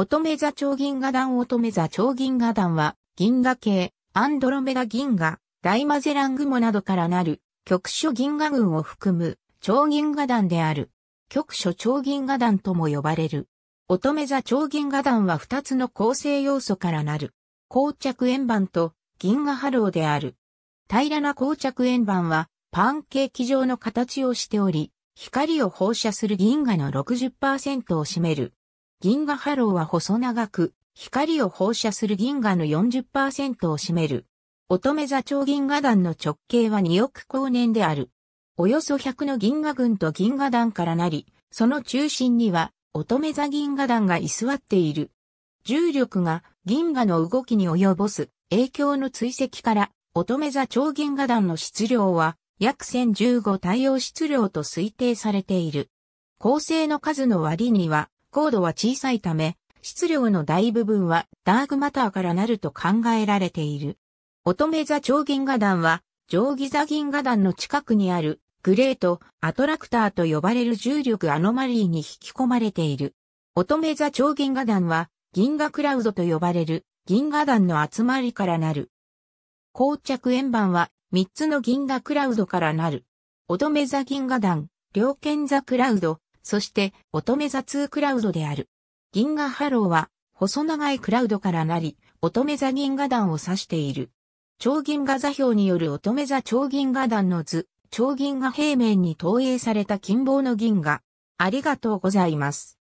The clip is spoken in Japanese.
乙女座超銀河団乙女座超銀河団は、銀河系、アンドロメダ銀河、大マゼラン雲などからなる、局所銀河群を含む、超銀河団である。局所超銀河団とも呼ばれる。乙女座超銀河団は2つの構成要素からなる。膠着円盤と銀河波浪である。平らな膠着円盤は、パンケーキ状の形をしており、光を放射する銀河の60%を占める。銀河ハローは細長く、光を放射する銀河の40%を占める。乙女座長銀河団の直径は2億光年である。およそ100の銀河群と銀河団からなり、その中心には乙女座銀河団が居座っている。重力が銀河の動きに及ぼす影響の追跡から乙女座超銀河団の質量は約1015太陽質量と推定されている。恒星の数の割には高度は小さいため、質量の大部分はダークマターからなると考えられている。乙女座超銀河団は、定規座銀河団の近くにあるグレート、アトラクターと呼ばれる重力アノマリーに引き込まれている。乙女座超銀河団は、銀河クラウドと呼ばれる銀河団の集まりからなる。膠着円盤は3つの銀河クラウドからなる。乙女座銀河団、両剣座クラウド、そして乙女座2クラウドである。銀河ハローは細長いクラウドからなり、乙女座銀河団を指している。超銀河座標による乙女座超銀河団の図、超銀河平面に投影された金棒の銀河。ありがとうございます。